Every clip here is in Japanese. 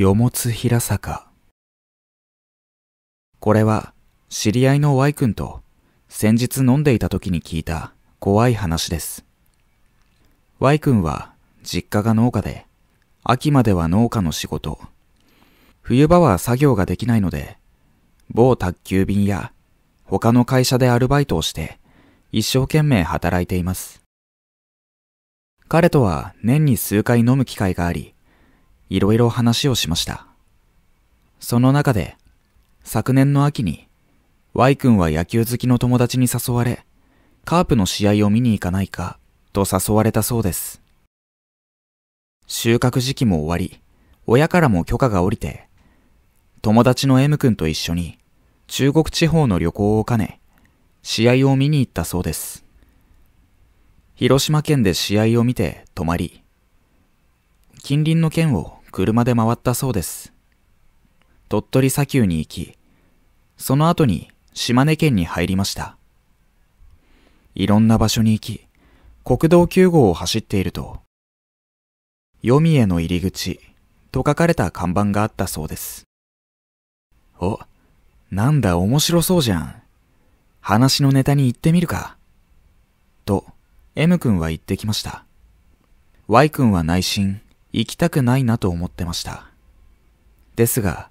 よもつ平坂。これは、知り合いの Y 君と、先日飲んでいた時に聞いた怖い話です。Y 君は、実家が農家で、秋までは農家の仕事、冬場は作業ができないので、某宅急便や他の会社でアルバイトをして一生懸命働いています。彼とは年に数回飲む機会があり、いろいろ話をしました。その中で、昨年の秋に、Y 君は野球好きの友達に誘われ、カープの試合を見に行かないか、と誘われたそうです。収穫時期も終わり、親からも許可が下りて、友達の M 君と一緒に、中国地方の旅行を兼ね、試合を見に行ったそうです。広島県で試合を見て泊まり、近隣の県を車で回ったそうです。鳥取砂丘に行き、その後に島根県に入りました。いろんな場所に行き、国道9号を走っていると、読みへの入り口と書かれた看板があったそうです。お、なんだ面白そうじゃん。話のネタに行ってみるか。と、M 君は言ってきました。Y 君は内心、行きたくないなと思ってました。ですが、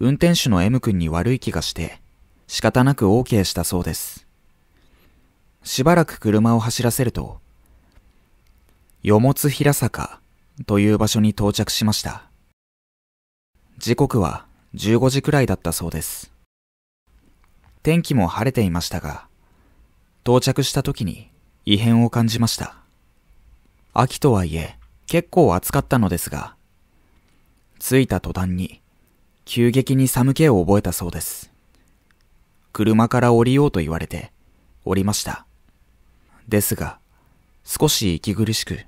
運転手の M 君に悪い気がして、仕方なく OK したそうです。しばらく車を走らせると、よもつ平坂という場所に到着しました。時刻は15時くらいだったそうです。天気も晴れていましたが、到着した時に異変を感じました。秋とはいえ、結構暑かったのですが、着いた途端に急激に寒気を覚えたそうです。車から降りようと言われて降りました。ですが、少し息苦しく、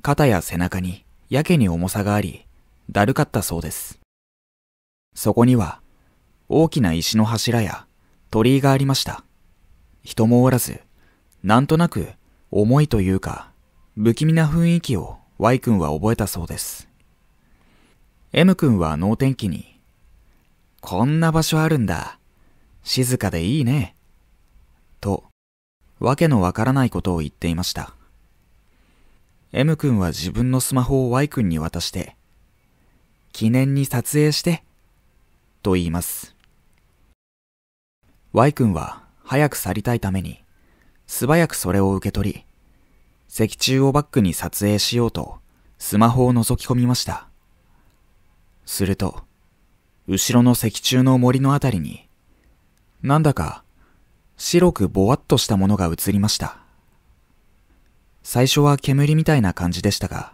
肩や背中にやけに重さがあり、だるかったそうです。そこには大きな石の柱や鳥居がありました。人もおらず、なんとなく重いというか不気味な雰囲気を Y 君は覚えたそうです。M 君は脳天気に、こんな場所あるんだ。静かでいいね。と、わけのわからないことを言っていました。M 君は自分のスマホを Y 君に渡して、記念に撮影して、と言います。Y 君は早く去りたいために、素早くそれを受け取り、石柱をバックに撮影しようと、スマホを覗き込みました。すると、後ろの石柱の森のあたりに、なんだか、白くぼわっとしたものが映りました。最初は煙みたいな感じでしたが、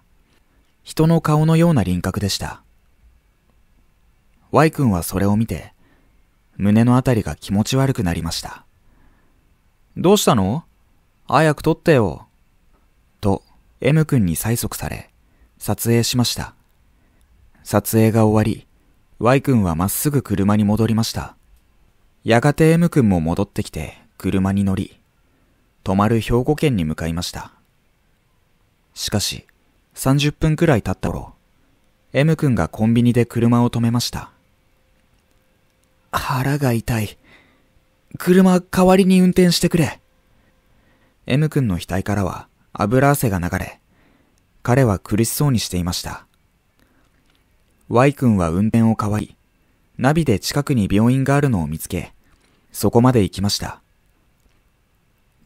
人の顔のような輪郭でした。Y 君はそれを見て、胸のあたりが気持ち悪くなりました。どうしたの早く撮ってよ。と M 君に催促され、撮影しました。撮影が終わり、Y 君はまっすぐ車に戻りました。やがて M 君も戻ってきて車に乗り、泊まる兵庫県に向かいました。しかし、30分くらい経った頃、M 君がコンビニで車を止めました。腹が痛い。車代わりに運転してくれ。M 君の額からは油汗が流れ、彼は苦しそうにしていました。Y 君は運転を変わり、ナビで近くに病院があるのを見つけ、そこまで行きました。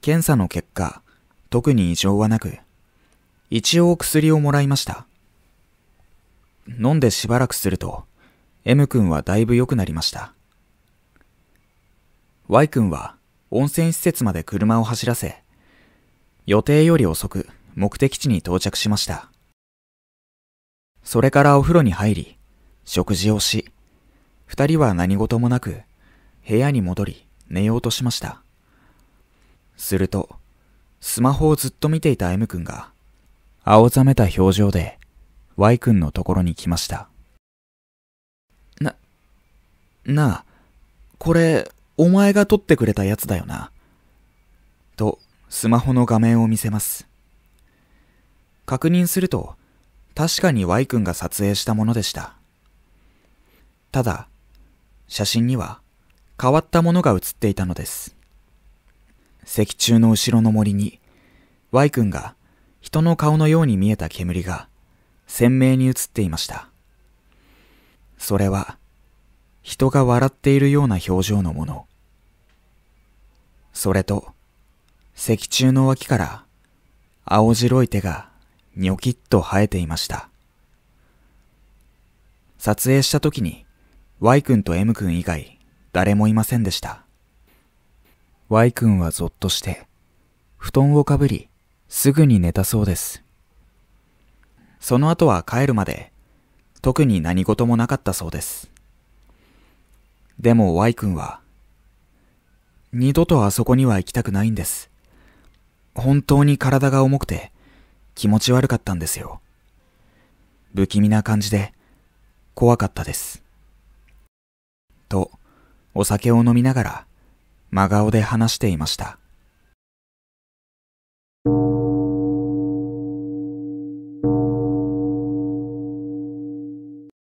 検査の結果、特に異常はなく、一応薬をもらいました。飲んでしばらくすると、M 君はだいぶ良くなりました。Y 君は温泉施設まで車を走らせ、予定より遅く目的地に到着しました。それからお風呂に入り、食事をし、二人は何事もなく、部屋に戻り寝ようとしました。すると、スマホをずっと見ていた M 君が、青ざめた表情で Y 君のところに来ました。な、なあ、これ、お前が撮ってくれたやつだよな。スマホの画面を見せます。確認すると、確かに Y 君が撮影したものでした。ただ、写真には変わったものが写っていたのです。石柱の後ろの森に、Y 君が人の顔のように見えた煙が鮮明に写っていました。それは、人が笑っているような表情のもの。それと、石柱の脇から青白い手がニョキッと生えていました。撮影した時に Y 君と M 君以外誰もいませんでした。Y 君はぞっとして布団をかぶりすぐに寝たそうです。その後は帰るまで特に何事もなかったそうです。でも Y 君は二度とあそこには行きたくないんです。本当に体が重くて気持ち悪かったんですよ。不気味な感じで怖かったです。と、お酒を飲みながら真顔で話していました。